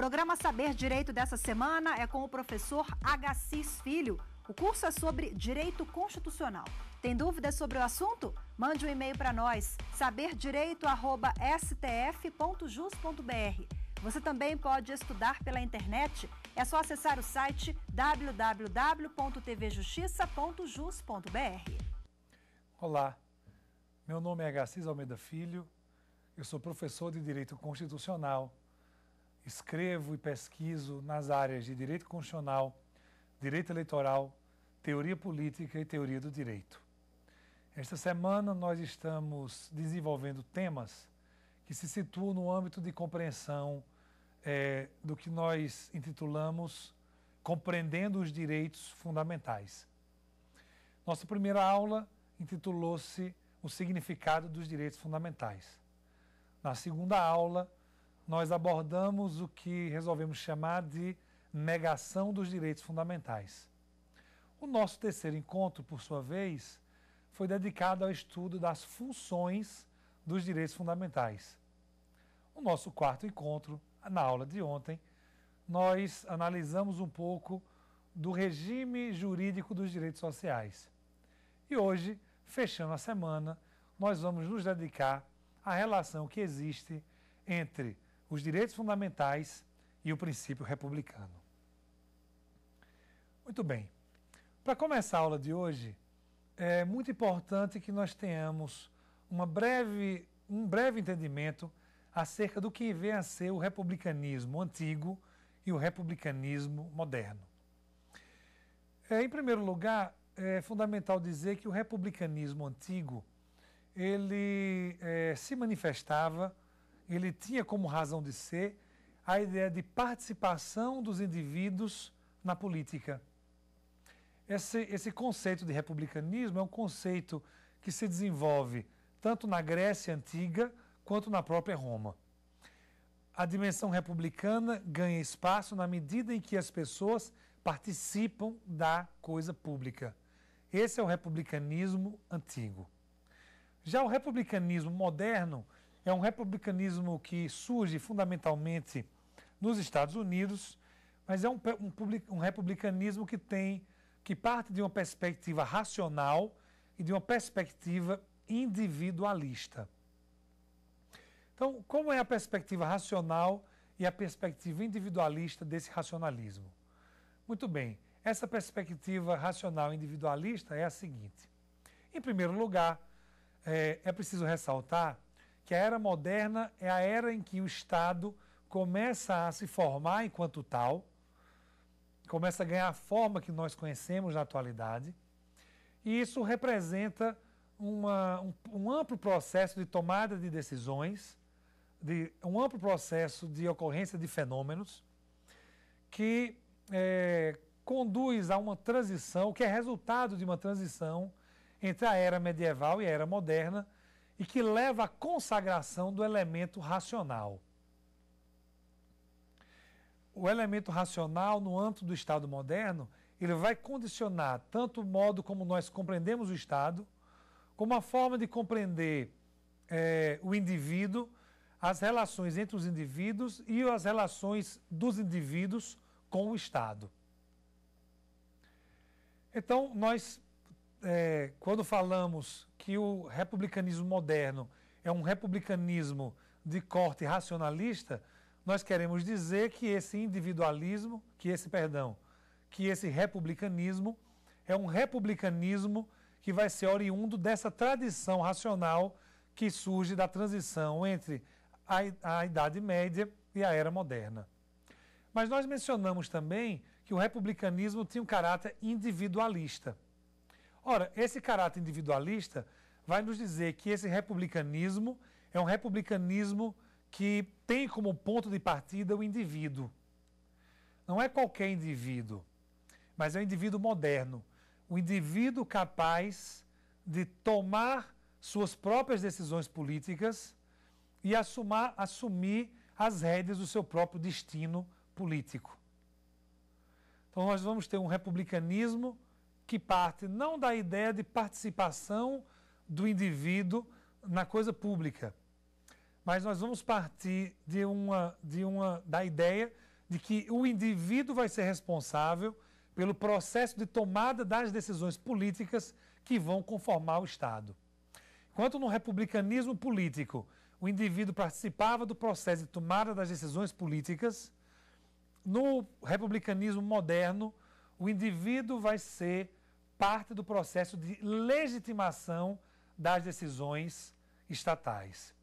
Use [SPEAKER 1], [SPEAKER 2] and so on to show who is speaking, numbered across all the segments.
[SPEAKER 1] Programa Saber Direito dessa semana é com o professor Agassiz Filho. O curso é sobre direito constitucional. Tem dúvidas sobre o assunto? Mande um e-mail para nós, saberdireito@stf.jus.br. Você também pode estudar pela internet. É só acessar o site www.tvjustiça.jus.br. Olá. Meu nome é Agassiz Almeida Filho. Eu sou professor de Direito Constitucional escrevo e pesquiso nas áreas de direito constitucional, direito eleitoral, teoria política e teoria do direito. Esta semana nós estamos desenvolvendo temas que se situam no âmbito de compreensão é, do que nós intitulamos Compreendendo os Direitos Fundamentais. Nossa primeira aula intitulou-se O Significado dos Direitos Fundamentais. Na segunda aula, nós abordamos o que resolvemos chamar de negação dos direitos fundamentais. O nosso terceiro encontro, por sua vez, foi dedicado ao estudo das funções dos direitos fundamentais. O nosso quarto encontro, na aula de ontem, nós analisamos um pouco do regime jurídico dos direitos sociais. E hoje, fechando a semana, nós vamos nos dedicar à relação que existe entre os direitos fundamentais e o princípio republicano. Muito bem. Para começar a aula de hoje, é muito importante que nós tenhamos uma breve, um breve entendimento acerca do que vem a ser o republicanismo antigo e o republicanismo moderno. É, em primeiro lugar, é fundamental dizer que o republicanismo antigo ele é, se manifestava ele tinha como razão de ser a ideia de participação dos indivíduos na política. Esse, esse conceito de republicanismo é um conceito que se desenvolve tanto na Grécia antiga quanto na própria Roma. A dimensão republicana ganha espaço na medida em que as pessoas participam da coisa pública. Esse é o republicanismo antigo. Já o republicanismo moderno é um republicanismo que surge fundamentalmente nos Estados Unidos, mas é um, um, um republicanismo que tem que parte de uma perspectiva racional e de uma perspectiva individualista. Então, como é a perspectiva racional e a perspectiva individualista desse racionalismo? Muito bem, essa perspectiva racional individualista é a seguinte: em primeiro lugar, é, é preciso ressaltar que a era moderna é a era em que o Estado começa a se formar enquanto tal, começa a ganhar a forma que nós conhecemos na atualidade, e isso representa uma, um, um amplo processo de tomada de decisões, de um amplo processo de ocorrência de fenômenos que é, conduz a uma transição, que é resultado de uma transição entre a era medieval e a era moderna, e que leva à consagração do elemento racional. O elemento racional, no âmbito do Estado moderno, ele vai condicionar tanto o modo como nós compreendemos o Estado, como a forma de compreender é, o indivíduo, as relações entre os indivíduos e as relações dos indivíduos com o Estado. Então, nós, é, quando falamos que o republicanismo moderno é um republicanismo de corte racionalista, nós queremos dizer que esse individualismo, que esse perdão, que esse republicanismo é um republicanismo que vai ser oriundo dessa tradição racional que surge da transição entre a, Idade Média e a Era Moderna. Mas nós mencionamos também que o republicanismo tinha um caráter individualista. Ora, esse caráter individualista vai nos dizer que esse republicanismo é um republicanismo que tem como ponto de partida o indivíduo. Não é qualquer indivíduo, mas é o um indivíduo moderno, o um indivíduo capaz de tomar suas próprias decisões políticas e assumar, assumir as rédeas do seu próprio destino político. Então nós vamos ter um republicanismo que parte não da ideia de participação do indivíduo na coisa pública. Mas nós vamos partir de uma, de uma, da ideia de que o indivíduo vai ser responsável pelo processo de tomada das decisões políticas que vão conformar o Estado. Enquanto no republicanismo político o indivíduo participava do processo de tomada das decisões políticas, no republicanismo moderno o indivíduo vai ser parte do processo de legitimação das decisões estatais.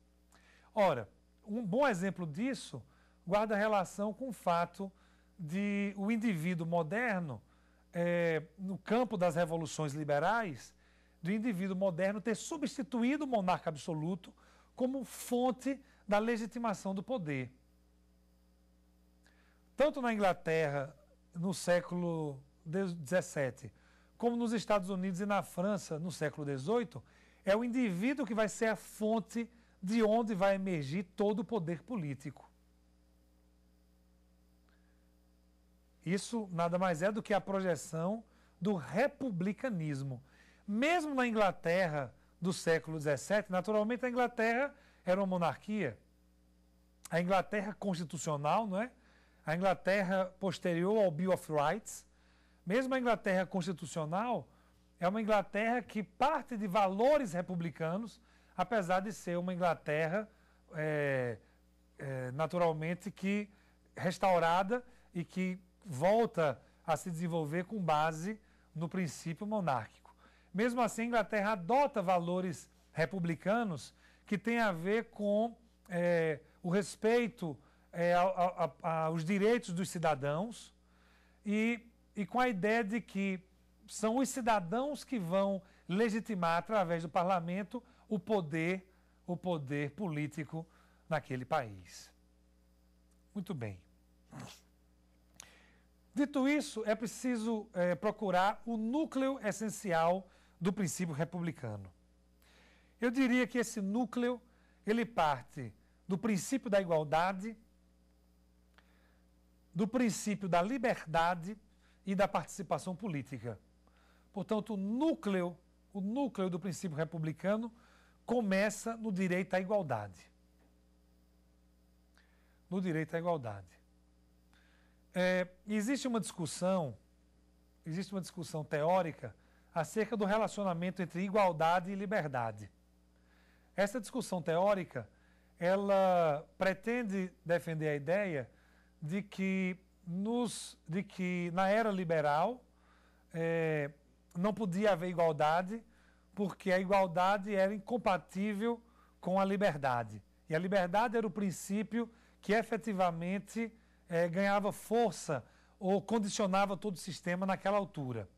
[SPEAKER 1] Ora, um bom exemplo disso guarda relação com o fato de o indivíduo moderno, é, no campo das revoluções liberais, do indivíduo moderno ter substituído o monarca absoluto como fonte da legitimação do poder. Tanto na Inglaterra, no século XVII, como nos Estados Unidos e na França, no século XVIII, é o indivíduo que vai ser a fonte de onde vai emergir todo o poder político. Isso nada mais é do que a projeção do republicanismo. Mesmo na Inglaterra do século XVII, naturalmente a Inglaterra era uma monarquia. A Inglaterra constitucional, não é? A Inglaterra posterior ao Bill of Rights. Mesmo a Inglaterra constitucional, é uma Inglaterra que parte de valores republicanos, apesar de ser uma Inglaterra é, é, naturalmente que restaurada e que volta a se desenvolver com base no princípio monárquico. Mesmo assim, a Inglaterra adota valores republicanos que têm a ver com é, o respeito é, aos direitos dos cidadãos e, e com a ideia de que são os cidadãos que vão legitimar através do parlamento o poder, o poder político naquele país. Muito bem. Dito isso, é preciso é, procurar o núcleo essencial do princípio republicano. Eu diria que esse núcleo ele parte do princípio da igualdade, do princípio da liberdade e da participação política. Portanto, o núcleo, o núcleo do princípio republicano começa no direito à igualdade. No direito à igualdade. É, existe uma discussão, existe uma discussão teórica acerca do relacionamento entre igualdade e liberdade. Essa discussão teórica, ela pretende defender a ideia de que, nos, de que na era liberal, é, não podia haver igualdade, porque a igualdade era incompatível com a liberdade. E a liberdade era o princípio que efetivamente é, ganhava força ou condicionava todo o sistema naquela altura.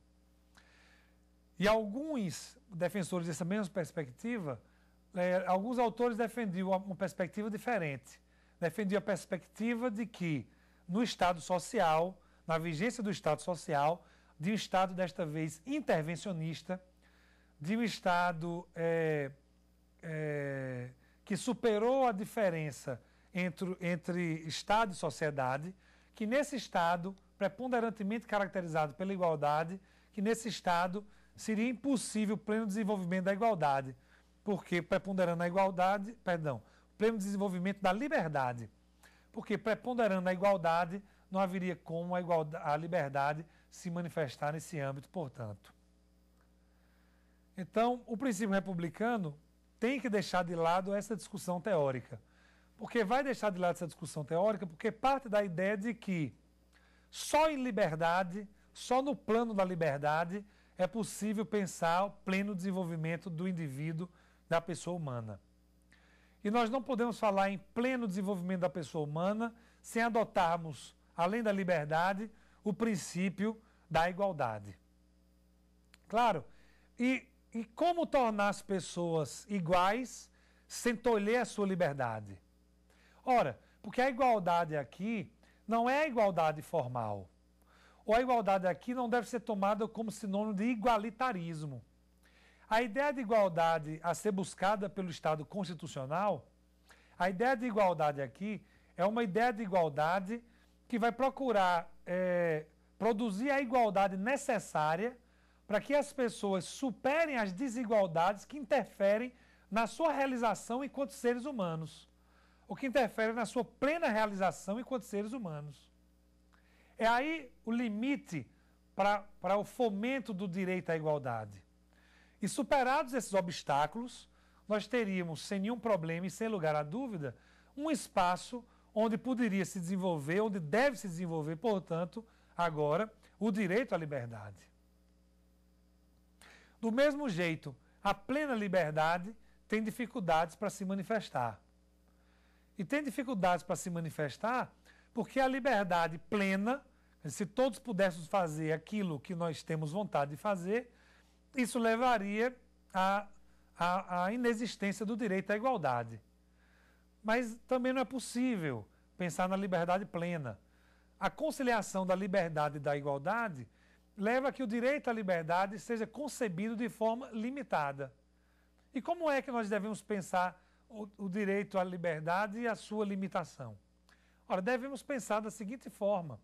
[SPEAKER 1] E alguns defensores dessa mesma perspectiva, é, alguns autores defendiam uma perspectiva diferente. Defendiam a perspectiva de que no Estado Social, na vigência do Estado Social, de um Estado, desta vez, intervencionista, de um Estado é, é, que superou a diferença entre, entre Estado e sociedade, que nesse Estado, preponderantemente caracterizado pela igualdade, que nesse Estado seria impossível o pleno desenvolvimento da igualdade, porque preponderando a igualdade, perdão, pleno desenvolvimento da liberdade, porque preponderando a igualdade, não haveria como a, igualdade, a liberdade se manifestar nesse âmbito, portanto. Então, o princípio republicano tem que deixar de lado essa discussão teórica. Porque vai deixar de lado essa discussão teórica porque parte da ideia de que só em liberdade, só no plano da liberdade, é possível pensar o pleno desenvolvimento do indivíduo, da pessoa humana. E nós não podemos falar em pleno desenvolvimento da pessoa humana sem adotarmos, além da liberdade, o princípio da igualdade. Claro, e, e como tornar as pessoas iguais sem tolher a sua liberdade? Ora, porque a igualdade aqui não é a igualdade formal. Ou a igualdade aqui não deve ser tomada como sinônimo de igualitarismo. A ideia de igualdade a ser buscada pelo Estado constitucional, a ideia de igualdade aqui é uma ideia de igualdade que vai procurar é, produzir a igualdade necessária para que as pessoas superem as desigualdades que interferem na sua realização enquanto seres humanos, o que interfere na sua plena realização enquanto seres humanos. É aí o limite para o fomento do direito à igualdade. E superados esses obstáculos, nós teríamos, sem nenhum problema e sem lugar à dúvida, um espaço onde poderia se desenvolver, onde deve se desenvolver, portanto, agora, o direito à liberdade. Do mesmo jeito, a plena liberdade tem dificuldades para se manifestar. E tem dificuldades para se manifestar porque a liberdade plena, se todos pudéssemos fazer aquilo que nós temos vontade de fazer, isso levaria à, à, à inexistência do direito à igualdade. Mas também não é possível pensar na liberdade plena. A conciliação da liberdade e da igualdade leva a que o direito à liberdade seja concebido de forma limitada. E como é que nós devemos pensar o, o direito à liberdade e a sua limitação? Ora, devemos pensar da seguinte forma: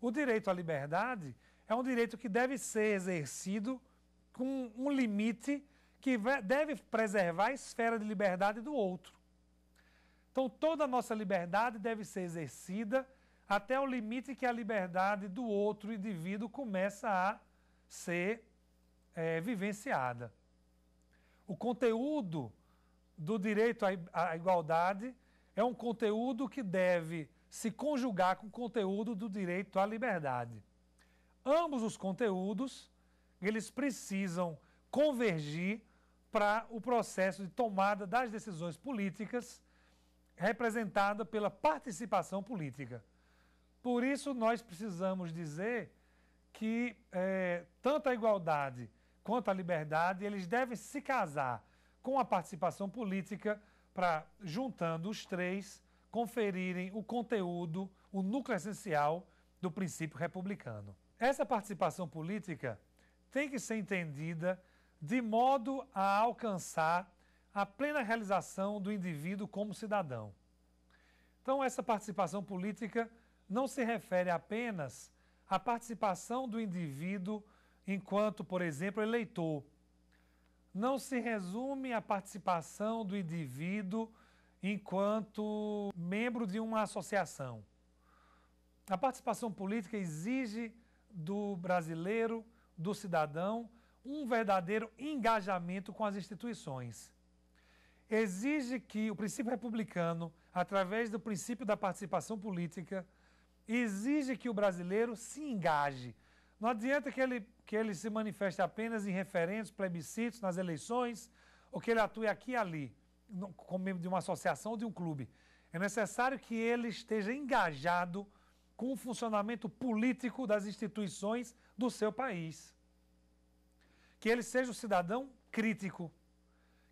[SPEAKER 1] o direito à liberdade é um direito que deve ser exercido com um limite que deve preservar a esfera de liberdade do outro. Então, toda a nossa liberdade deve ser exercida até o limite que a liberdade do outro indivíduo começa a ser é, vivenciada. O conteúdo do direito à igualdade é um conteúdo que deve se conjugar com o conteúdo do direito à liberdade. Ambos os conteúdos, eles precisam convergir para o processo de tomada das decisões políticas representada pela participação política. Por isso, nós precisamos dizer que é, tanto a igualdade quanto a liberdade, eles devem se casar com a participação política para, juntando os três, conferirem o conteúdo, o núcleo essencial do princípio republicano. Essa participação política tem que ser entendida de modo a alcançar a plena realização do indivíduo como cidadão. Então, essa participação política não se refere apenas à participação do indivíduo enquanto, por exemplo, eleitor. Não se resume à participação do indivíduo enquanto membro de uma associação. A participação política exige do brasileiro, do cidadão, um verdadeiro engajamento com as instituições exige que o princípio republicano, através do princípio da participação política, exige que o brasileiro se engaje. Não adianta que ele, que ele se manifeste apenas em referentes, plebiscitos, nas eleições, ou que ele atue aqui e ali, como membro de uma associação ou de um clube. É necessário que ele esteja engajado com o funcionamento político das instituições do seu país. Que ele seja um cidadão crítico,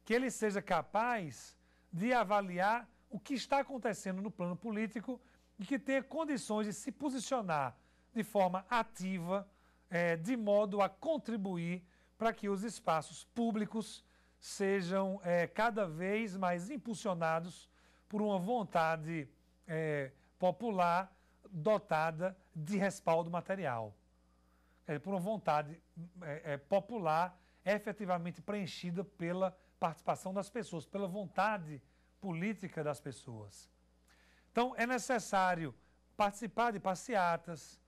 [SPEAKER 1] que ele seja capaz de avaliar o que está acontecendo no plano político e que tenha condições de se posicionar de forma ativa, é, de modo a contribuir para que os espaços públicos sejam é, cada vez mais impulsionados por uma vontade é, popular dotada de respaldo material, é, por uma vontade é, é, popular efetivamente preenchida pela participação das pessoas, pela vontade política das pessoas. Então, é necessário participar de passeatas,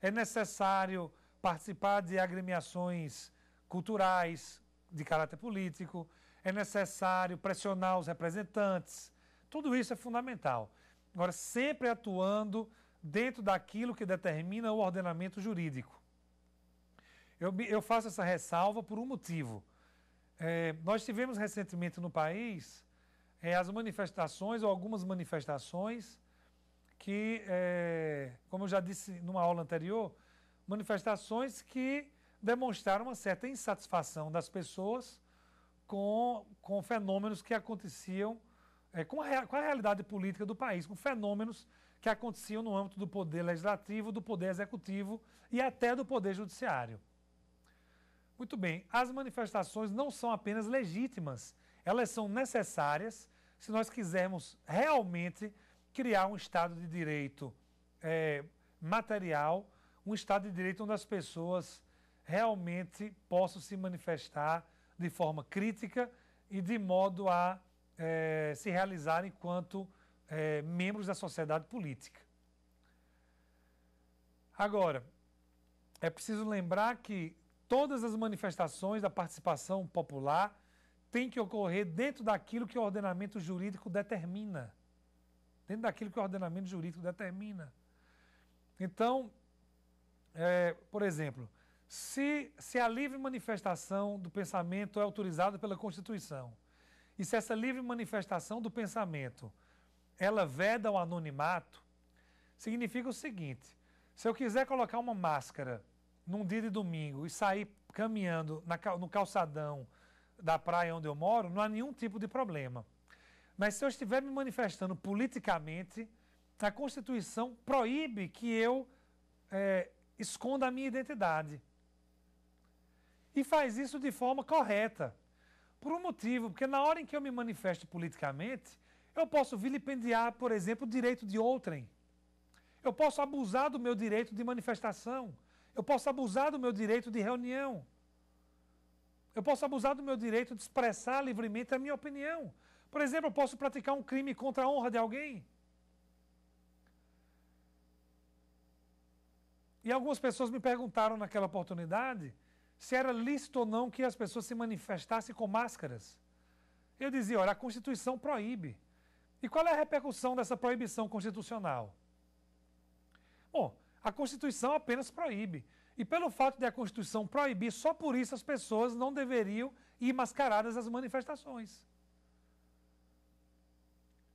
[SPEAKER 1] é necessário participar de agremiações culturais de caráter político, é necessário pressionar os representantes. Tudo isso é fundamental. Agora, sempre atuando dentro daquilo que determina o ordenamento jurídico. Eu, eu faço essa ressalva por um motivo. É, nós tivemos recentemente no país é, as manifestações, ou algumas manifestações, que, é, como eu já disse numa aula anterior, manifestações que demonstraram uma certa insatisfação das pessoas com, com fenômenos que aconteciam, é, com a, com a realidade política do país, com fenômenos que aconteciam no âmbito do poder legislativo, do poder executivo e até do poder judiciário. Muito bem, as manifestações não são apenas legítimas, elas são necessárias se nós quisermos realmente criar um Estado de direito é, material, um Estado de direito onde as pessoas realmente possam se manifestar de forma crítica e de modo a é, se realizar enquanto é, membros da sociedade política. Agora, é preciso lembrar que todas as manifestações da participação popular têm que ocorrer dentro daquilo que o ordenamento jurídico determina. Dentro daquilo que o ordenamento jurídico determina. Então, é, por exemplo, se, se a livre manifestação do pensamento é autorizada pela Constituição, e se essa livre manifestação do pensamento ela veda o anonimato, significa o seguinte: se eu quiser colocar uma máscara num dia de domingo e sair caminhando na, no calçadão da praia onde eu moro, não há nenhum tipo de problema. Mas se eu estiver me manifestando politicamente, a Constituição proíbe que eu é, esconda a minha identidade. E faz isso de forma correta. Por um motivo, porque na hora em que eu me manifesto politicamente, eu posso vilipendiar, por exemplo, o direito de outrem. Eu posso abusar do meu direito de manifestação. Eu posso abusar do meu direito de reunião. Eu posso abusar do meu direito de expressar livremente a minha opinião. Por exemplo, eu posso praticar um crime contra a honra de alguém. E algumas pessoas me perguntaram naquela oportunidade se era lícito ou não que as pessoas se manifestassem com máscaras. Eu dizia, olha, a Constituição proíbe. E qual é a repercussão dessa proibição constitucional? Bom, a Constituição apenas proíbe. E pelo fato de a Constituição proibir, só por isso as pessoas não deveriam ir mascaradas às manifestações.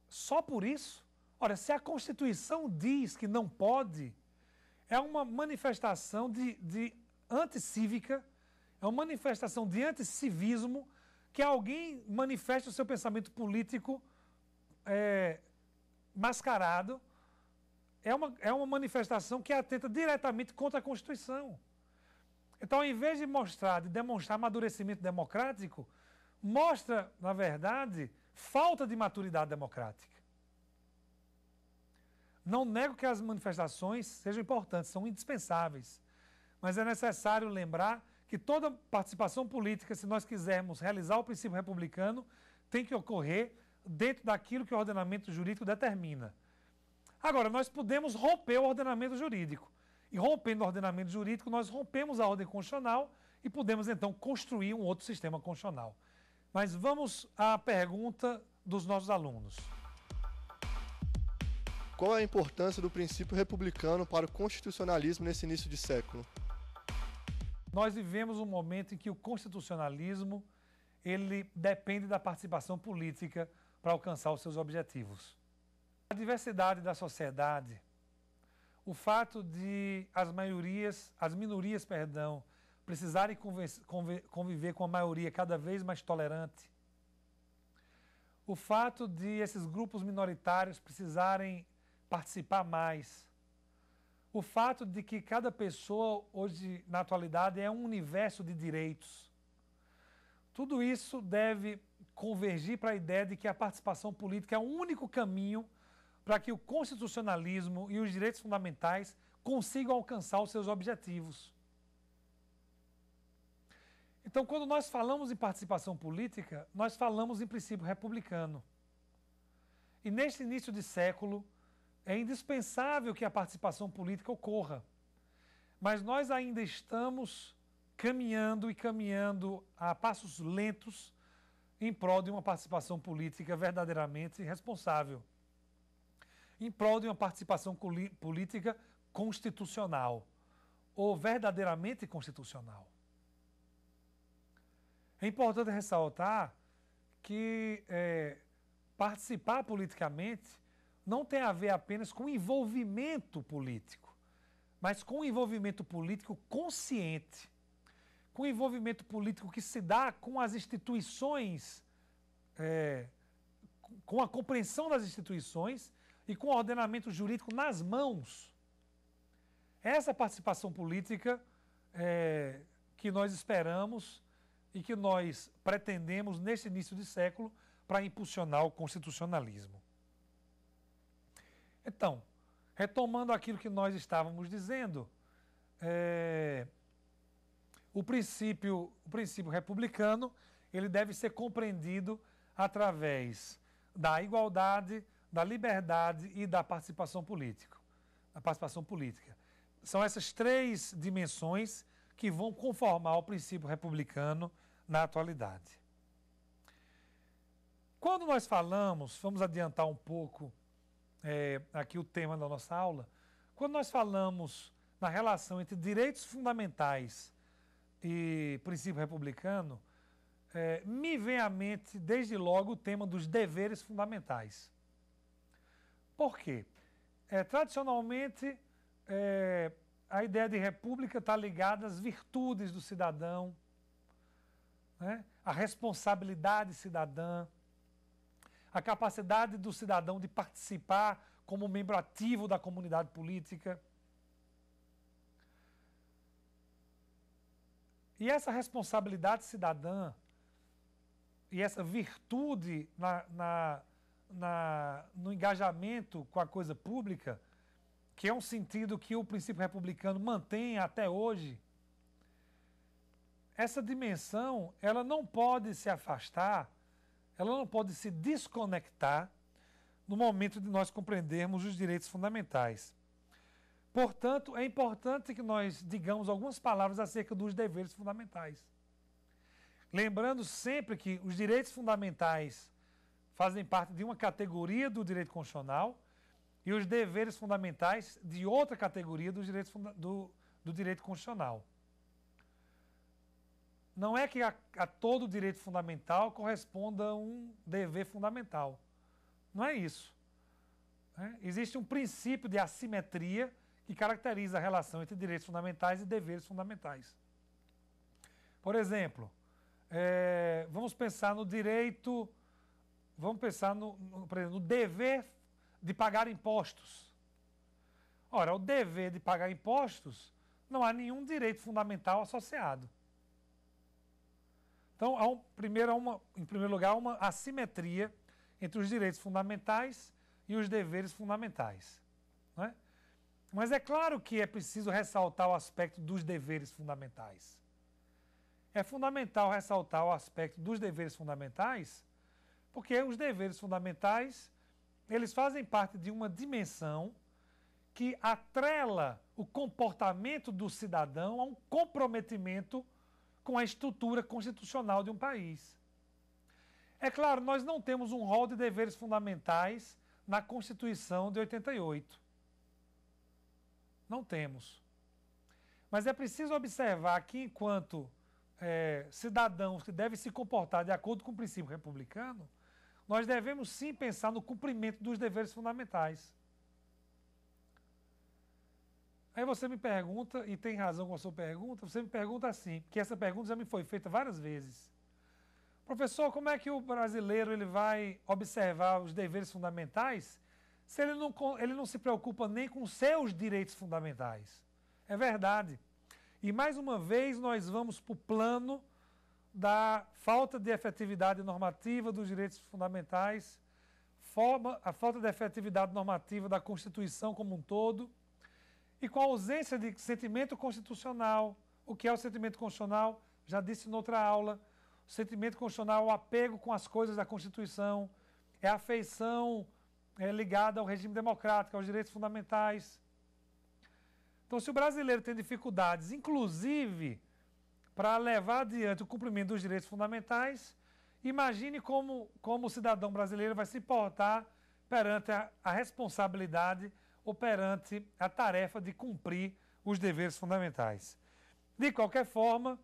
[SPEAKER 1] Só por isso? Olha, se a Constituição diz que não pode, é uma manifestação de, de anticívica, é uma manifestação de anticivismo que alguém manifesta o seu pensamento político é, mascarado é uma, é uma manifestação que atenta diretamente contra a Constituição. Então, em vez de mostrar, de demonstrar amadurecimento democrático, mostra, na verdade, falta de maturidade democrática. Não nego que as manifestações sejam importantes, são indispensáveis. Mas é necessário lembrar que toda participação política, se nós quisermos realizar o princípio republicano, tem que ocorrer dentro daquilo que o ordenamento jurídico determina. Agora, nós podemos romper o ordenamento jurídico. E rompendo o ordenamento jurídico, nós rompemos a ordem constitucional e podemos então construir um outro sistema constitucional. Mas vamos à pergunta dos nossos alunos. Qual é a importância do princípio republicano para o constitucionalismo nesse início de século? Nós vivemos um momento em que o constitucionalismo ele depende da participação política para alcançar os seus objetivos. A diversidade da sociedade, o fato de as maiorias, as minorias, perdão, precisarem conviver com a maioria cada vez mais tolerante, o fato de esses grupos minoritários precisarem participar mais, o fato de que cada pessoa hoje, na atualidade, é um universo de direitos. Tudo isso deve convergir para a ideia de que a participação política é o único caminho para que o constitucionalismo e os direitos fundamentais consigam alcançar os seus objetivos. Então, quando nós falamos em participação política, nós falamos em princípio republicano. E neste início de século, é indispensável que a participação política ocorra. Mas nós ainda estamos caminhando e caminhando a passos lentos em prol de uma participação política verdadeiramente responsável em prol de uma participação política constitucional ou verdadeiramente constitucional. É importante ressaltar que é, participar politicamente não tem a ver apenas com envolvimento político, mas com envolvimento político consciente, com envolvimento político que se dá com as instituições, é, com a compreensão das instituições e com o ordenamento jurídico nas mãos. Essa participação política é, que nós esperamos e que nós pretendemos nesse início de século para impulsionar o constitucionalismo. Então, retomando aquilo que nós estávamos dizendo, é, o, princípio, o princípio republicano ele deve ser compreendido através da igualdade, da liberdade e da participação política. A participação política. São essas três dimensões que vão conformar o princípio republicano na atualidade. Quando nós falamos, vamos adiantar um pouco é, aqui o tema da nossa aula, quando nós falamos na relação entre direitos fundamentais e princípio republicano, é, me vem à mente desde logo o tema dos deveres fundamentais. Por quê? É, tradicionalmente, é, a ideia de república está ligada às virtudes do cidadão, né? à responsabilidade cidadã, à capacidade do cidadão de participar como membro ativo da comunidade política. E essa responsabilidade cidadã e essa virtude na, na na, no engajamento com a coisa pública, que é um sentido que o princípio republicano mantém até hoje, essa dimensão ela não pode se afastar, ela não pode se desconectar no momento de nós compreendermos os direitos fundamentais. Portanto, é importante que nós digamos algumas palavras acerca dos deveres fundamentais. Lembrando sempre que os direitos fundamentais fazem parte de uma categoria do direito constitucional e os deveres fundamentais de outra categoria do direito do, do direito constitucional. Não é que a, a todo direito fundamental corresponda um dever fundamental. Não é isso. É, existe um princípio de assimetria que caracteriza a relação entre direitos fundamentais e deveres fundamentais. Por exemplo, é, vamos pensar no direito vamos pensar no, no, por exemplo, no dever de pagar impostos. Ora, o dever de pagar impostos não há nenhum direito fundamental associado. Então, há um, primeiro, há uma, em primeiro lugar, uma assimetria entre os direitos fundamentais e os deveres fundamentais. É? Mas é claro que é preciso ressaltar o aspecto dos deveres fundamentais. É fundamental ressaltar o aspecto dos deveres fundamentais, porque os deveres fundamentais, eles fazem parte de uma dimensão que atrela o comportamento do cidadão a um comprometimento com a estrutura constitucional de um país. É claro, nós não temos um rol de deveres fundamentais na Constituição de 88. Não temos. Mas é preciso observar que, enquanto é, cidadãos que devem se comportar de acordo com o princípio republicano, nós devemos sim pensar no cumprimento dos deveres fundamentais. Aí você me pergunta, e tem razão com a sua pergunta, você me pergunta assim, porque essa pergunta já me foi feita várias vezes. Professor, como é que o brasileiro ele vai observar os deveres fundamentais se ele não, ele não se preocupa nem com seus direitos fundamentais? É verdade. E mais uma vez nós vamos para o plano da falta de efetividade normativa dos direitos fundamentais, forma, a falta de efetividade normativa da Constituição como um todo, e com a ausência de sentimento constitucional. O que é o sentimento constitucional? Já disse em outra aula. O sentimento constitucional é o apego com as coisas da Constituição, é a afeição é, ligada ao regime democrático, aos direitos fundamentais. Então, se o brasileiro tem dificuldades, inclusive para levar adiante o cumprimento dos direitos fundamentais, imagine como, como o cidadão brasileiro vai se portar perante a, a responsabilidade ou perante a tarefa de cumprir os deveres fundamentais. De qualquer forma,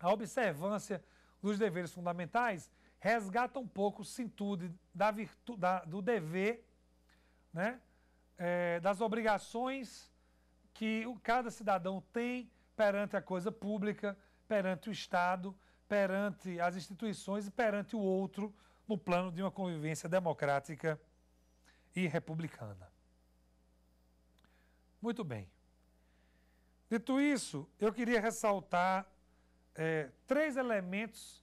[SPEAKER 1] a observância dos deveres fundamentais resgata um pouco o sentido da virtu, da, do dever, né? É, das obrigações que cada cidadão tem perante a coisa pública, perante o Estado, perante as instituições e perante o outro no plano de uma convivência democrática e republicana. Muito bem. Dito isso, eu queria ressaltar é, três elementos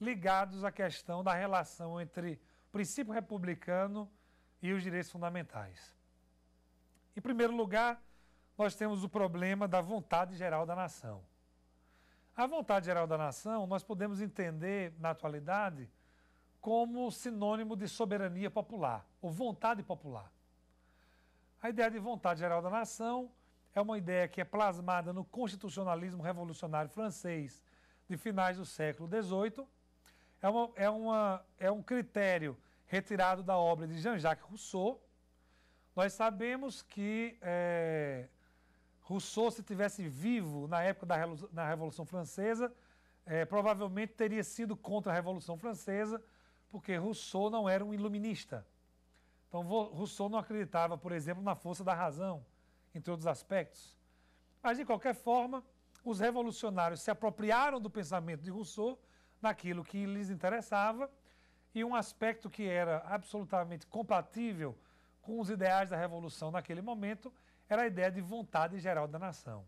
[SPEAKER 1] ligados à questão da relação entre o princípio republicano e os direitos fundamentais. Em primeiro lugar, nós temos o problema da vontade geral da nação. A vontade geral da nação nós podemos entender, na atualidade, como sinônimo de soberania popular, ou vontade popular. A ideia de vontade geral da nação é uma ideia que é plasmada no constitucionalismo revolucionário francês de finais do século XVIII. É, uma, é, uma, é um critério retirado da obra de Jean-Jacques Rousseau. Nós sabemos que. É, Rousseau, se tivesse vivo na época da na Revolução Francesa, é, provavelmente teria sido contra a Revolução Francesa, porque Rousseau não era um iluminista. Então, Rousseau não acreditava, por exemplo, na força da razão, entre outros aspectos. Mas, de qualquer forma, os revolucionários se apropriaram do pensamento de Rousseau, naquilo que lhes interessava, e um aspecto que era absolutamente compatível com os ideais da revolução naquele momento era a ideia de vontade geral da nação.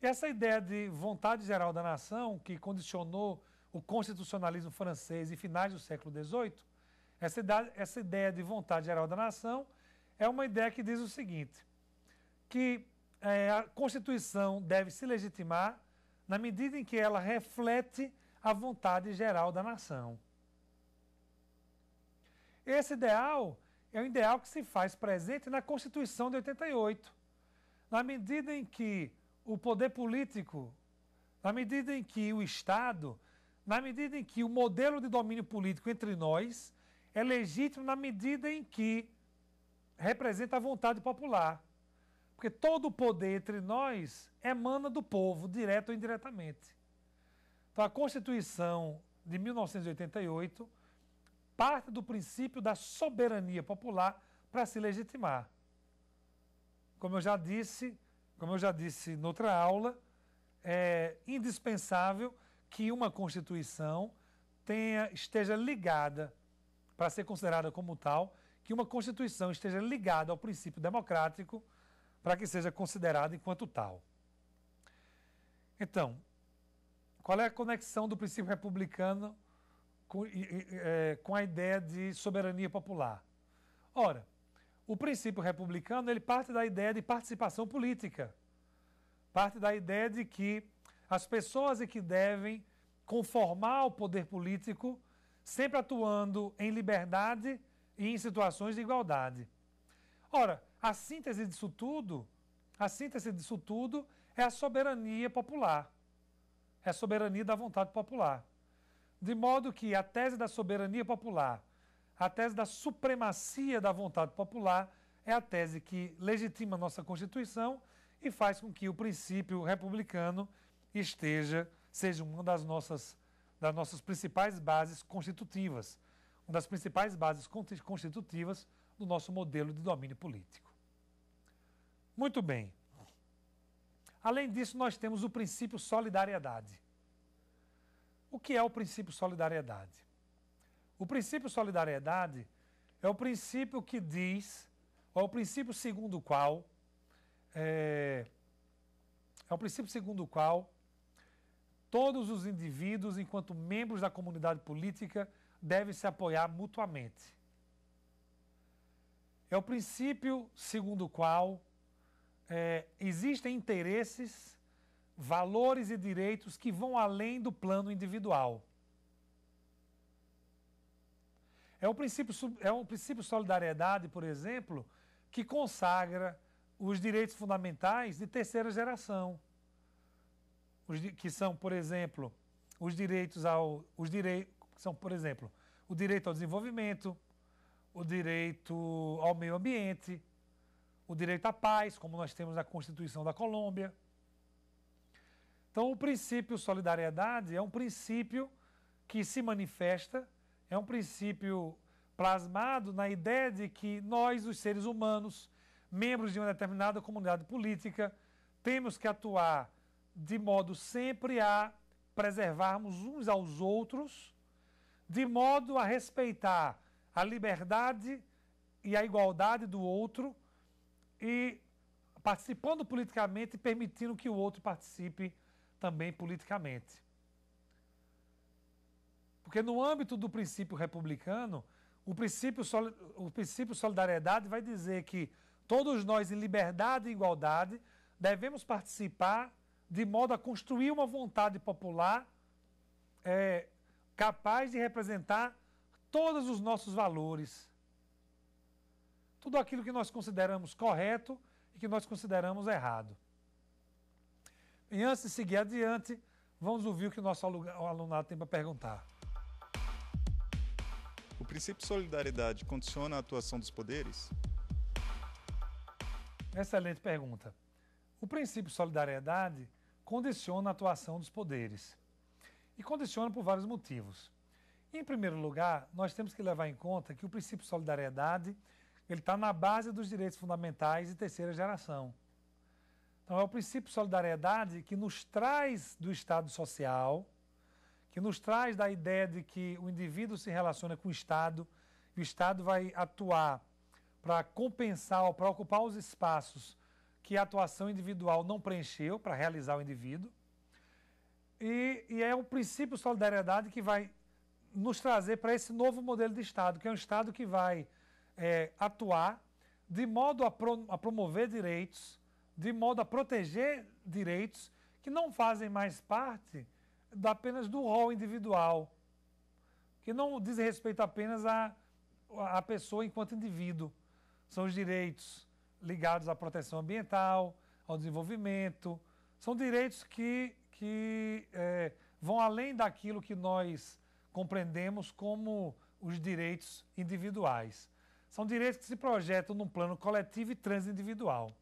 [SPEAKER 1] essa ideia de vontade geral da nação, que condicionou o constitucionalismo francês e finais do século XVIII, essa, essa ideia de vontade geral da nação é uma ideia que diz o seguinte, que é, a Constituição deve se legitimar na medida em que ela reflete a vontade geral da nação. Esse ideal é um ideal que se faz presente na Constituição de 88. Na medida em que o poder político, na medida em que o Estado, na medida em que o modelo de domínio político entre nós é legítimo na medida em que representa a vontade popular. Porque todo o poder entre nós emana do povo, direto ou indiretamente. Então, a Constituição de 1988 parte do princípio da soberania popular para se legitimar. Como eu já disse, como eu já disse noutra aula, é indispensável que uma Constituição tenha, esteja ligada, para ser considerada como tal, que uma Constituição esteja ligada ao princípio democrático para que seja considerada enquanto tal. Então, qual é a conexão do princípio republicano com, é, com a ideia de soberania popular. Ora, o princípio republicano ele parte da ideia de participação política, parte da ideia de que as pessoas é que devem conformar o poder político, sempre atuando em liberdade e em situações de igualdade. Ora, a síntese disso tudo, a síntese disso tudo é a soberania popular, é a soberania da vontade popular. De modo que a tese da soberania popular, a tese da supremacia da vontade popular, é a tese que legitima nossa Constituição e faz com que o princípio republicano esteja, seja uma das nossas, das nossas principais bases constitutivas, uma das principais bases constitutivas do nosso modelo de domínio político. Muito bem. Além disso, nós temos o princípio solidariedade. O que é o princípio solidariedade? O princípio solidariedade é o princípio que diz, ou é o princípio segundo o qual, é, é o princípio segundo o qual todos os indivíduos, enquanto membros da comunidade política, devem se apoiar mutuamente. É o princípio segundo o qual é, existem interesses valores e direitos que vão além do plano individual. É o princípio, é o princípio solidariedade, por exemplo, que consagra os direitos fundamentais de terceira geração, que são, por exemplo, os direitos ao os direitos são, por exemplo, o direito ao desenvolvimento, o direito ao meio ambiente, o direito à paz, como nós temos na Constituição da Colômbia. Então, o princípio solidariedade é um princípio que se manifesta, é um princípio plasmado na ideia de que nós, os seres humanos, membros de uma determinada comunidade política, temos que atuar de modo sempre a preservarmos uns aos outros, de modo a respeitar a liberdade e a igualdade do outro e participando politicamente, e permitindo que o outro participe também politicamente. Porque no âmbito do princípio republicano, o princípio, o princípio solidariedade vai dizer que todos nós, em liberdade e igualdade, devemos participar de modo a construir uma vontade popular é, capaz de representar todos os nossos valores. Tudo aquilo que nós consideramos correto e que nós consideramos errado. E antes de seguir adiante, vamos ouvir o que o nosso alunado tem para perguntar. O princípio de solidariedade condiciona a atuação dos poderes? Excelente pergunta. O princípio de solidariedade condiciona a atuação dos poderes. E condiciona por vários motivos. Em primeiro lugar, nós temos que levar em conta que o princípio de solidariedade ele está na base dos direitos fundamentais de terceira geração. Então, é o princípio de solidariedade que nos traz do Estado social, que nos traz da ideia de que o indivíduo se relaciona com o Estado e o Estado vai atuar para compensar ou para ocupar os espaços que a atuação individual não preencheu para realizar o indivíduo. E, e é o princípio de solidariedade que vai nos trazer para esse novo modelo de Estado, que é um Estado que vai é, atuar de modo a, pro, a promover direitos de modo a proteger direitos que não fazem mais parte da, apenas do rol individual, que não dizem respeito apenas à a, a pessoa enquanto indivíduo. São os direitos ligados à proteção ambiental, ao desenvolvimento. São direitos que, que é, vão além daquilo que nós compreendemos como os direitos individuais. São direitos que se projetam num plano coletivo e transindividual.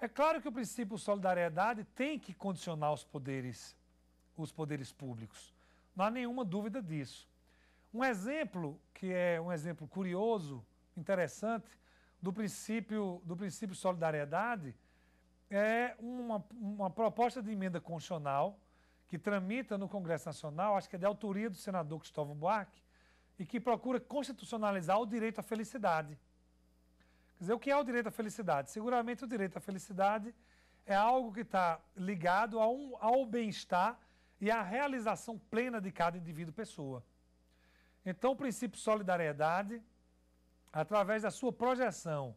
[SPEAKER 1] É claro que o princípio solidariedade tem que condicionar os poderes, os poderes públicos. Não há nenhuma dúvida disso. Um exemplo que é um exemplo curioso, interessante, do princípio do princípio solidariedade é uma, uma proposta de emenda constitucional que tramita no Congresso Nacional, acho que é de autoria do senador Cristóvão Buarque, e que procura constitucionalizar o direito à felicidade. Quer dizer, o que é o direito à felicidade? Seguramente o direito à felicidade é algo que está ligado a um, ao bem-estar e à realização plena de cada indivíduo pessoa. Então, o princípio solidariedade, através da sua projeção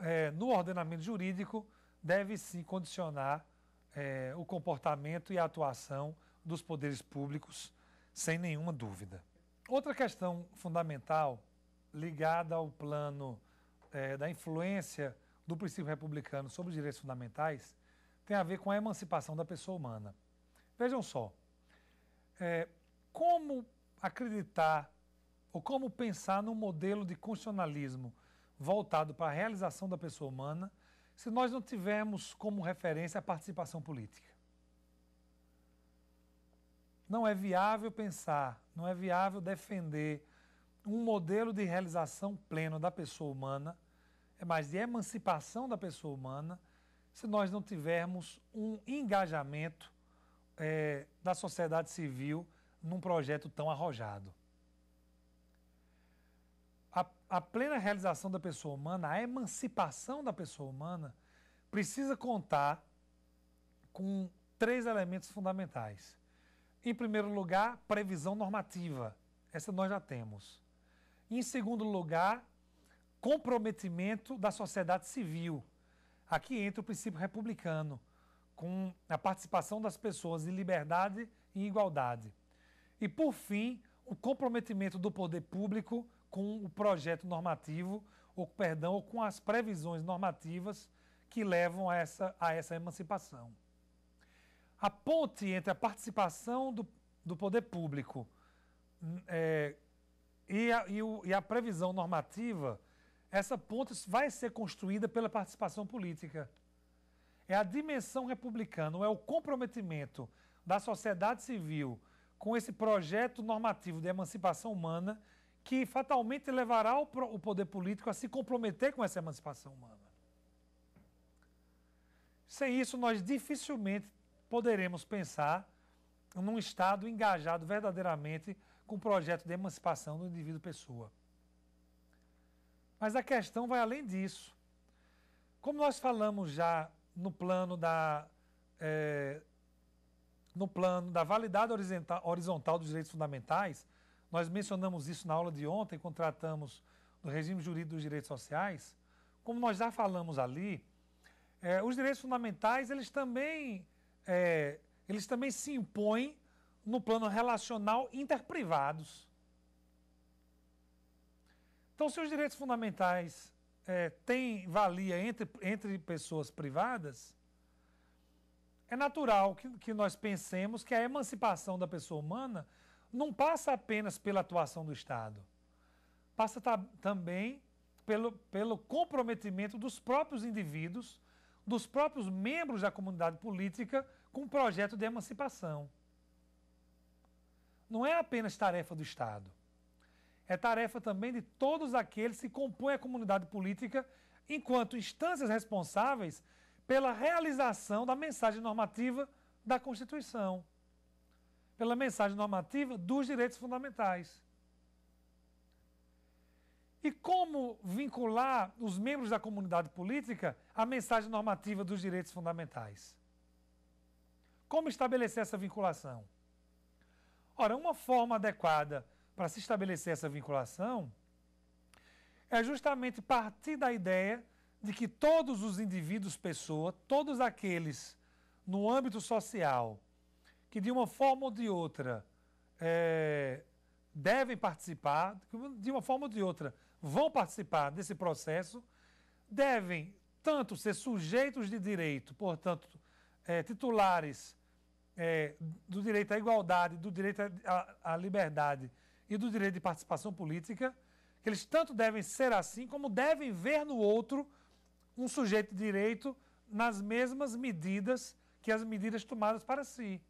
[SPEAKER 1] é, no ordenamento jurídico, deve sim condicionar é, o comportamento e a atuação dos poderes públicos, sem nenhuma dúvida. Outra questão fundamental ligada ao plano é, da influência do princípio republicano sobre os direitos fundamentais tem a ver com a emancipação da pessoa humana. Vejam só, é, como acreditar ou como pensar num modelo de constitucionalismo voltado para a realização da pessoa humana se nós não tivermos como referência a participação política? Não é viável pensar, não é viável defender um modelo de realização pleno da pessoa humana é, mas de emancipação da pessoa humana, se nós não tivermos um engajamento é, da sociedade civil num projeto tão arrojado. A, a plena realização da pessoa humana, a emancipação da pessoa humana, precisa contar com três elementos fundamentais. Em primeiro lugar, previsão normativa. Essa nós já temos. Em segundo lugar, comprometimento da sociedade civil. Aqui entra o princípio republicano, com a participação das pessoas em liberdade e igualdade. E, por fim, o comprometimento do poder público com o projeto normativo, ou perdão, ou com as previsões normativas que levam a essa, a essa emancipação. A ponte entre a participação do, do poder público hum, é, e, a, e, o, e a previsão normativa essa ponte vai ser construída pela participação política. É a dimensão republicana, é o comprometimento da sociedade civil com esse projeto normativo de emancipação humana que fatalmente levará o poder político a se comprometer com essa emancipação humana. Sem isso, nós dificilmente poderemos pensar num Estado engajado verdadeiramente com o projeto de emancipação do indivíduo-pessoa. Mas a questão vai além disso. Como nós falamos já no plano da, é, no plano da validade horizontal dos direitos fundamentais, nós mencionamos isso na aula de ontem, quando tratamos do regime jurídico dos direitos sociais. Como nós já falamos ali, é, os direitos fundamentais eles também, é, eles também se impõem no plano relacional interprivados. Então, se os direitos fundamentais é, têm valia entre, entre pessoas privadas, é natural que, que nós pensemos que a emancipação da pessoa humana não passa apenas pela atuação do Estado, passa também pelo, pelo comprometimento dos próprios indivíduos, dos próprios membros da comunidade política com o projeto de emancipação. Não é apenas tarefa do Estado. É tarefa também de todos aqueles que compõem a comunidade política enquanto instâncias responsáveis pela realização da mensagem normativa da Constituição, pela mensagem normativa dos direitos fundamentais. E como vincular os membros da comunidade política à mensagem normativa dos direitos fundamentais? Como estabelecer essa vinculação? Ora, uma forma adequada para se estabelecer essa vinculação é justamente partir da ideia de que todos os indivíduos, pessoa, todos aqueles no âmbito social que de uma forma ou de outra é, devem participar, de uma forma ou de outra vão participar desse processo, devem tanto ser sujeitos de direito, portanto, é, titulares é, do direito à igualdade, do direito à, à liberdade e do direito de participação política, que eles tanto devem ser assim, como devem ver no outro um sujeito de direito nas mesmas medidas que as medidas tomadas para si.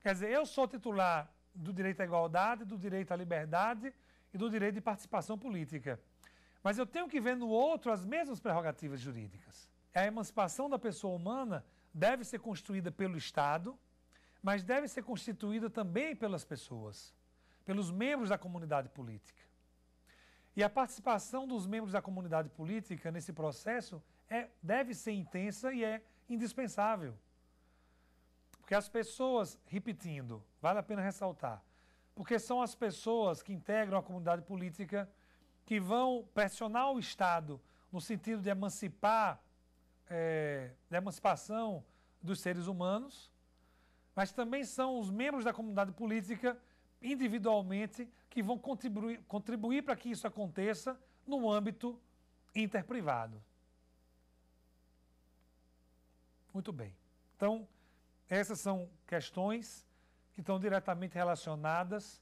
[SPEAKER 1] Quer dizer, eu sou titular do direito à igualdade, do direito à liberdade e do direito de participação política. Mas eu tenho que ver no outro as mesmas prerrogativas jurídicas. A emancipação da pessoa humana deve ser construída pelo Estado, mas deve ser constituída também pelas pessoas pelos membros da comunidade política. E a participação dos membros da comunidade política nesse processo é, deve ser intensa e é indispensável. Porque as pessoas, repetindo, vale a pena ressaltar, porque são as pessoas que integram a comunidade política que vão pressionar o Estado no sentido de emancipar, é, da emancipação dos seres humanos, mas também são os membros da comunidade política individualmente que vão contribuir, contribuir para que isso aconteça no âmbito interprivado. Muito bem. Então, essas são questões que estão diretamente relacionadas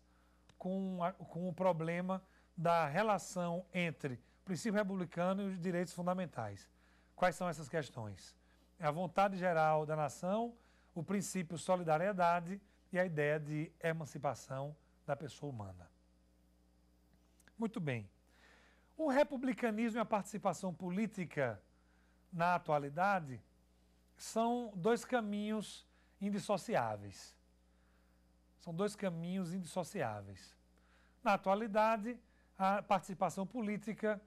[SPEAKER 1] com, a, com o problema da relação entre o princípio republicano e os direitos fundamentais. Quais são essas questões? É a vontade geral da nação, o princípio solidariedade e a ideia de emancipação da pessoa humana. Muito bem. O republicanismo e a participação política na atualidade são dois caminhos indissociáveis. São dois caminhos indissociáveis. Na atualidade, a participação política,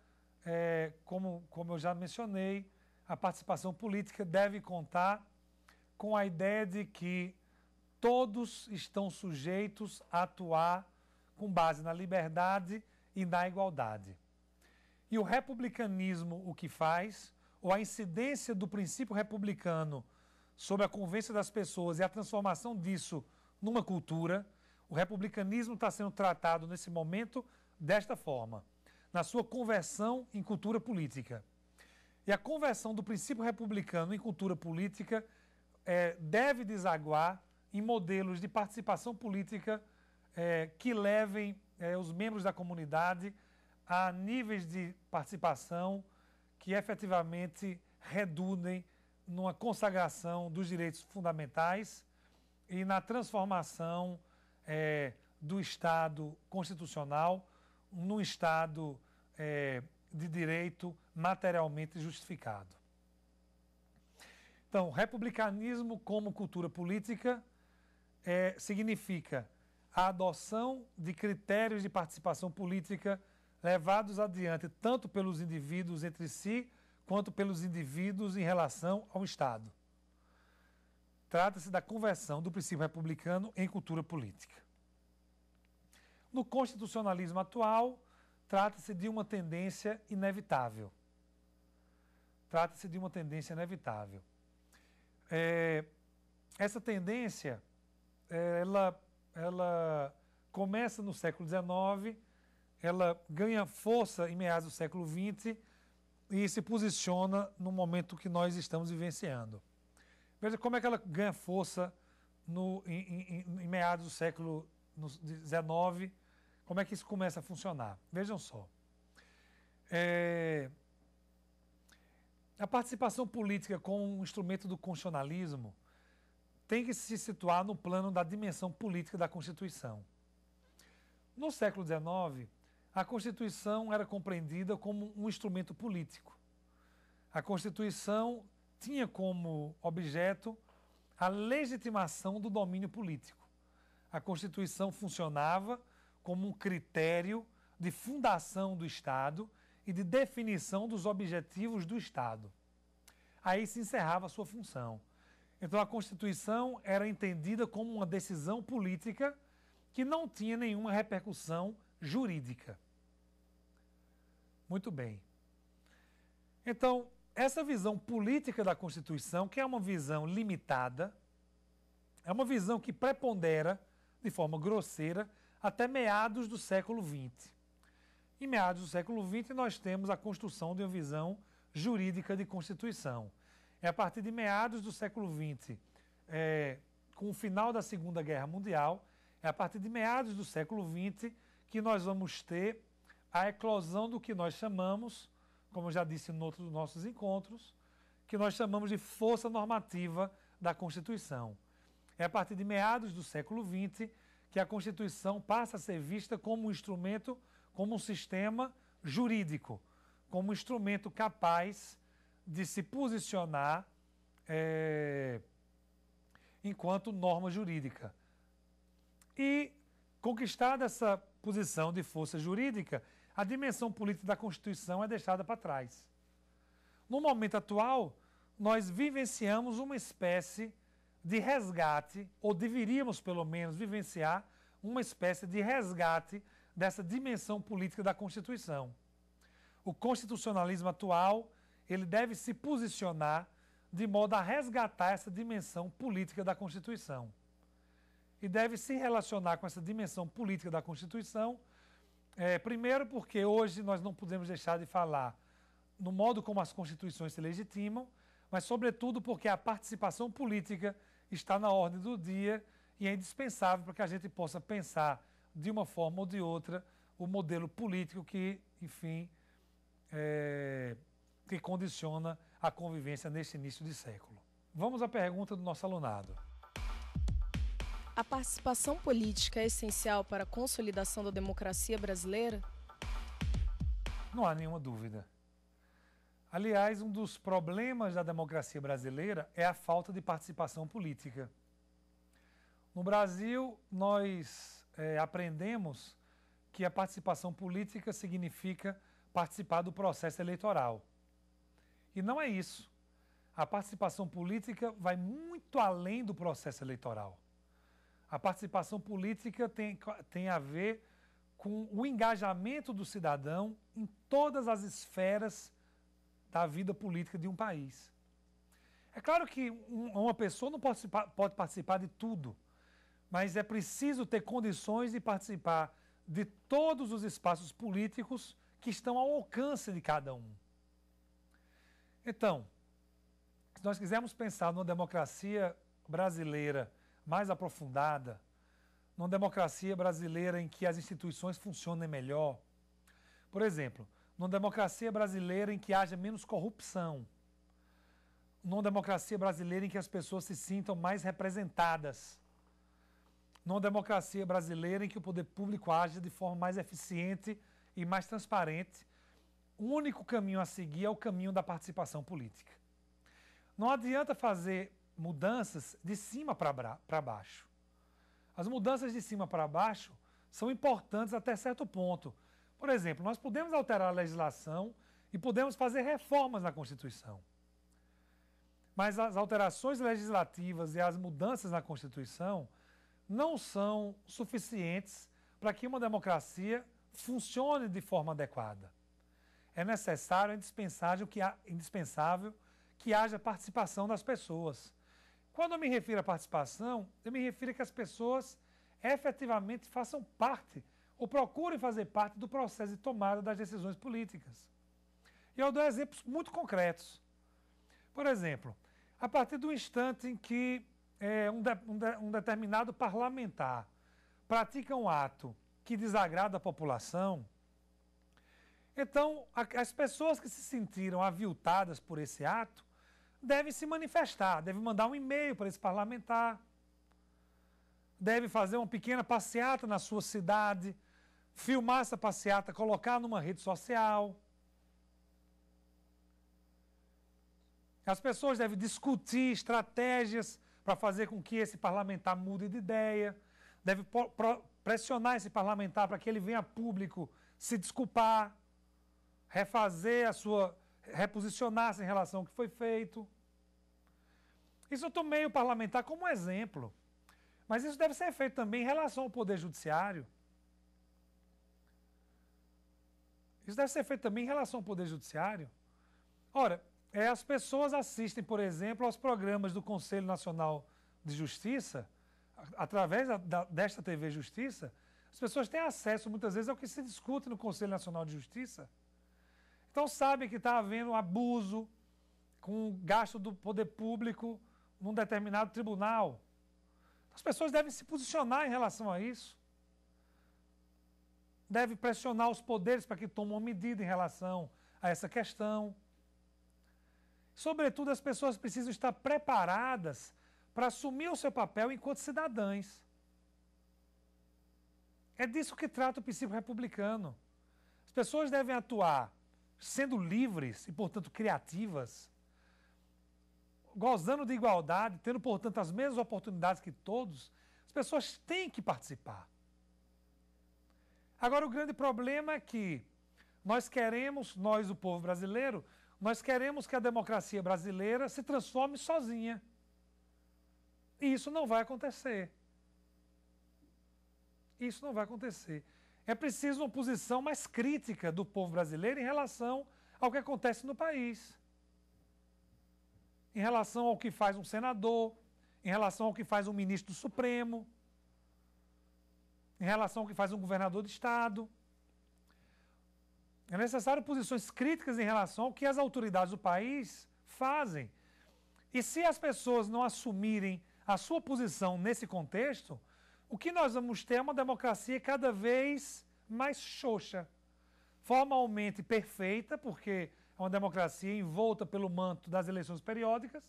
[SPEAKER 1] é, como, como eu já mencionei, a participação política deve contar com a ideia de que todos estão sujeitos a atuar com base na liberdade e na igualdade. E o republicanismo o que faz, ou a incidência do princípio republicano sobre a convivência das pessoas e a transformação disso numa cultura, o republicanismo está sendo tratado nesse momento desta forma, na sua conversão em cultura política. E a conversão do princípio republicano em cultura política é, deve desaguar em modelos de participação política é, que levem é, os membros da comunidade a níveis de participação que efetivamente redundem numa consagração dos direitos fundamentais e na transformação é, do Estado constitucional num Estado é, de direito materialmente justificado. Então, republicanismo como cultura política é, significa a adoção de critérios de participação política levados adiante tanto pelos indivíduos entre si quanto pelos indivíduos em relação ao Estado. Trata-se da conversão do princípio republicano em cultura política. No constitucionalismo atual, trata-se de uma tendência inevitável. Trata-se de uma tendência inevitável. É, essa tendência eh, ela, ela começa no século XIX, ela ganha força em meados do século XX e se posiciona no momento que nós estamos vivenciando. Veja como é que ela ganha força no, em, em, em meados do século XIX, como é que isso começa a funcionar. Vejam só. É, a participação política como um instrumento do constitucionalismo tem que se situar no plano da dimensão política da Constituição. No século XIX, a Constituição era compreendida como um instrumento político. A Constituição tinha como objeto a legitimação do domínio político. A Constituição funcionava como um critério de fundação do Estado e de definição dos objetivos do Estado. Aí se encerrava a sua função. Então a Constituição era entendida como uma decisão política que não tinha nenhuma repercussão jurídica. Muito bem. Então, essa visão política da Constituição, que é uma visão limitada, é uma visão que prepondera, de forma grosseira, até meados do século XX. Em meados do século XX, nós temos a construção de uma visão jurídica de Constituição. É a partir de meados do século XX, é, com o final da Segunda Guerra Mundial, é a partir de meados do século XX que nós vamos ter a eclosão do que nós chamamos, como eu já disse em outros nossos encontros, que nós chamamos de força normativa da Constituição. É a partir de meados do século XX que a Constituição passa a ser vista como um instrumento, como um sistema jurídico, como um instrumento capaz de se posicionar é, enquanto norma jurídica. E, conquistada essa posição de força jurídica, a dimensão política da Constituição é deixada para trás. No momento atual, nós vivenciamos uma espécie de resgate, ou deveríamos pelo menos vivenciar uma espécie de resgate dessa dimensão política da Constituição. O constitucionalismo atual ele deve se posicionar de modo a resgatar essa dimensão política da Constituição. E deve se relacionar com essa dimensão política da Constituição, é, primeiro porque hoje nós não podemos deixar de falar no modo como as constituições se legitimam, mas sobretudo porque a participação política está na ordem do dia e é indispensável para que a gente possa pensar de uma forma ou de outra o modelo político que, enfim, é, que condiciona a convivência neste início de século. Vamos à pergunta do nosso alunado. A participação política é essencial para a consolidação da democracia brasileira? Não há nenhuma dúvida. Aliás, um dos problemas da democracia brasileira é a falta de participação política. No Brasil, nós é, aprendemos que a participação política significa participar do processo eleitoral. E não é isso. A participação política vai muito além do processo eleitoral. A participação política tem, tem a ver com o engajamento do cidadão em todas as esferas da vida política de um país. É claro que uma pessoa não pode pode participar de tudo, mas é preciso ter condições de participar de todos os espaços políticos que estão ao alcance de cada um. Então, se nós quisermos pensar numa democracia brasileira mais aprofundada, numa democracia brasileira em que as instituições funcionem melhor, por exemplo, numa democracia brasileira em que haja menos corrupção, numa democracia brasileira em que as pessoas se sintam mais representadas, numa democracia brasileira em que o poder público age de forma mais eficiente e mais transparente o único caminho a seguir é o caminho da participação política. Não adianta fazer mudanças de cima para baixo. As mudanças de cima para baixo são importantes até certo ponto. Por exemplo, nós podemos alterar a legislação e podemos fazer reformas na Constituição. Mas as alterações legislativas e as mudanças na Constituição não são suficientes para que uma democracia funcione de forma adequada é necessário, é indispensável que, indispensável que haja participação das pessoas. Quando eu me refiro à participação, eu me refiro a que as pessoas efetivamente façam parte ou procurem fazer parte do processo de tomada das decisões políticas. E eu dou exemplos muito concretos. Por exemplo, a partir do instante em que é, um, de, um, de, um determinado parlamentar pratica um ato que desagrada a população, então, a, as pessoas que se sentiram aviltadas por esse ato devem se manifestar, devem mandar um e-mail para esse parlamentar, deve fazer uma pequena passeata na sua cidade, filmar essa passeata, colocar numa rede social. As pessoas devem discutir estratégias para fazer com que esse parlamentar mude de ideia, deve pressionar esse parlamentar para que ele venha a público se desculpar refazer a sua. reposicionar-se em relação ao que foi feito. Isso eu tomei o parlamentar como exemplo. Mas isso deve ser feito também em relação ao Poder Judiciário. Isso deve ser feito também em relação ao Poder Judiciário. Ora, é, as pessoas assistem, por exemplo, aos programas do Conselho Nacional de Justiça, através da, desta TV Justiça, as pessoas têm acesso muitas vezes ao que se discute no Conselho Nacional de Justiça. Então sabe que está havendo um abuso com o gasto do poder público num determinado tribunal. As pessoas devem se posicionar em relação a isso. Deve pressionar os poderes para que tomem uma medida em relação a essa questão. Sobretudo, as pessoas precisam estar preparadas para assumir o seu papel enquanto cidadãs. É disso que trata o princípio republicano. As pessoas devem atuar sendo livres e, portanto, criativas, gozando de igualdade, tendo, portanto, as mesmas oportunidades que todos, as pessoas têm que participar. Agora, o grande problema é que nós queremos, nós, o povo brasileiro, nós queremos que a democracia brasileira se transforme sozinha. E isso não vai acontecer. Isso não vai acontecer. É preciso uma posição mais crítica do povo brasileiro em relação ao que acontece no país. Em relação ao que faz um senador, em relação ao que faz um ministro do Supremo, em relação ao que faz um governador de Estado. É necessário posições críticas em relação ao que as autoridades do país fazem. E se as pessoas não assumirem a sua posição nesse contexto, o que nós vamos ter é uma democracia cada vez mais xoxa. Formalmente perfeita, porque é uma democracia envolta pelo manto das eleições periódicas,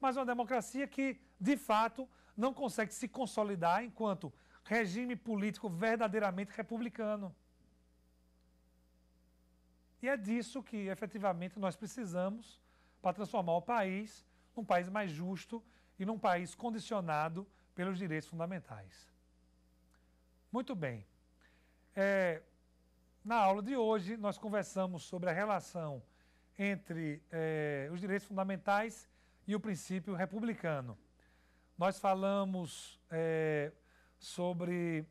[SPEAKER 1] mas uma democracia que, de fato, não consegue se consolidar enquanto regime político verdadeiramente republicano. E é disso que efetivamente nós precisamos para transformar o país num país mais justo e num país condicionado pelos direitos fundamentais. Muito bem. É, na aula de hoje, nós conversamos sobre a relação entre é, os direitos fundamentais e o princípio republicano. Nós falamos é, sobre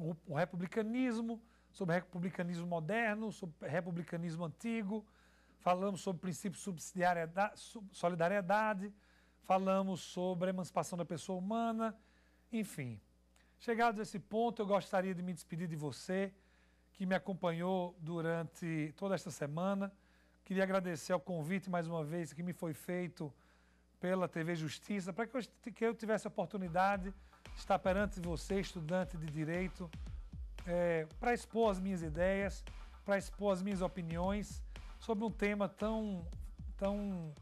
[SPEAKER 1] o, o republicanismo, sobre republicanismo moderno, sobre republicanismo antigo, falamos sobre o princípio subsidiariedade, solidariedade, falamos sobre a emancipação da pessoa humana, enfim, Chegados a esse ponto, eu gostaria de me despedir de você que me acompanhou durante toda esta semana. Queria agradecer ao convite mais uma vez que me foi feito pela TV Justiça para que eu, tivesse a oportunidade de estar perante você, estudante de direito, é, para expor as minhas ideias, para expor as minhas opiniões sobre um tema tão, tão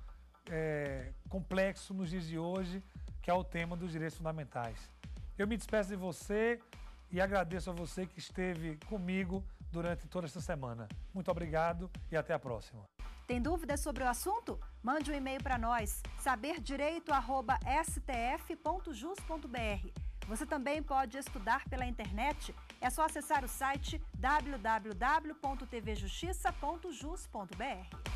[SPEAKER 1] é, complexo nos dias de hoje, que é o tema dos direitos fundamentais. Eu me despeço de você e agradeço a você que esteve comigo durante toda esta semana. Muito obrigado e até a próxima. Tem dúvidas sobre o assunto? Mande um e-mail para nós, saberdireito@stf.jus.br. Você também pode estudar pela internet. É só acessar o site www.tvjustiça.jus.br.